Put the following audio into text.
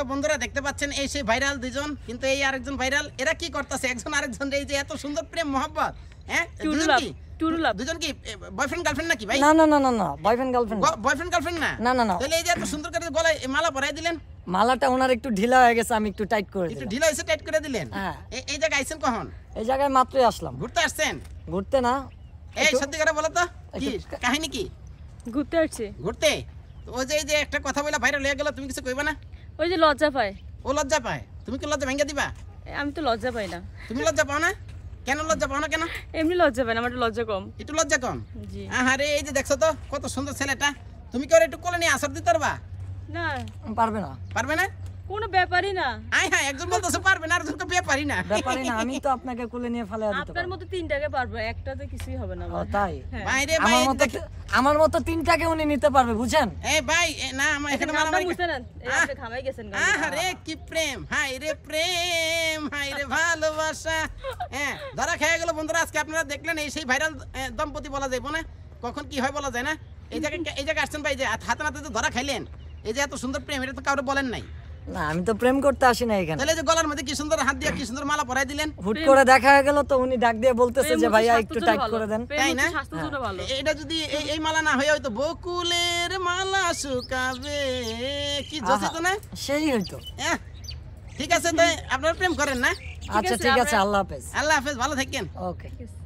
তো বন্ধুরা দেখতে পাচ্ছেন এই সেই ভাইরাল দুজন কিন্তু এই আরেকজন ভাইরাল এরা কি করতেছে একজন আরেকজন এই যে এত সুন্দর প্রেম মহব্বত হ্যাঁ ঢিলা টাইট করে দিলেন হ্যাঁ। এই আইছেন কখন এই জায়গায় আসলাম ঘুরতে আসছেন ঘুরতে না এই সত্যি কাহিনী কি ঘুরতে ঘুরতে ওই যে এই যে একটা কথা বলে ভাইরাল হয়ে গেল তুমি কিছু কইবা না ওই যে লজ্জা পায় ও লজ্জা পায় তুমি কি লজ্জা ভেঙে দিবা আমি তো লজ্জা পাই না তুমি লজ্জা পাও না কেন লজ্জা পাও না কেন এমনি লজ্জা পাই না আমার লজ্জা কম একটু লজ্জা কম জি রে এই যে দেখছো তো কত সুন্দর ছেলেটা তুমি কি ওর একটু কোলে নিয়ে আসার দিতে পারবা না পারবে না পারবে না কোনো ব্যাপারই না আয় হ্যাঁ একজন বলতেছে পারবে না আরেকজন ব্যাপারই না ব্যাপারই না আমি তো আপনাকে কোলে নিয়ে ফেলে দিতে আপনার মতো তিনটাকে পারবো একটাতে কিছুই হবে না তাই হ্যাঁ। বাইরে বাইরে আমার মতো তিনটাকে উনি নিতে পারবে বুঝেন এ ভাই না আমার এখানে মারামারি বুঝছেন আপনি গেছেন আরে কি প্রেম হাই রে প্রেম হাই রে ভালোবাসা হ্যাঁ ধরা খেয়ে গেল বন্ধুরা আজকে আপনারা দেখলেন এই সেই ভাইরাল দম্পতি বলা যাইবো না কখন কি হয় বলা যায় না এই জায়গায় এই জায়গায় আসছেন ভাই যে হাতে নাতে যে ধরা খাইলেন এই যে এত সুন্দর প্রেম এটা তো কাউরে বলেন নাই না আমি তো প্রেম করতে আসি না এখানে তাহলে যে গলার মধ্যে কি সুন্দর হাত দিয়ে কি সুন্দর মালা পরাই দিলেন হুট করে দেখা গেল তো উনি ডাক দিয়ে বলতেছে যে ভাইয়া একটু টাইট করে দেন তাই না এটা যদি এই মালা না হয় হয়তো বকুলের মালা শুকাবে কি জোসে তো না সেই হয়তো ঠিক আছে তাই আপনারা প্রেম করেন না আচ্ছা ঠিক আছে আল্লাহ হাফেজ আল্লাহ হাফেজ ভালো থাকেন ওকে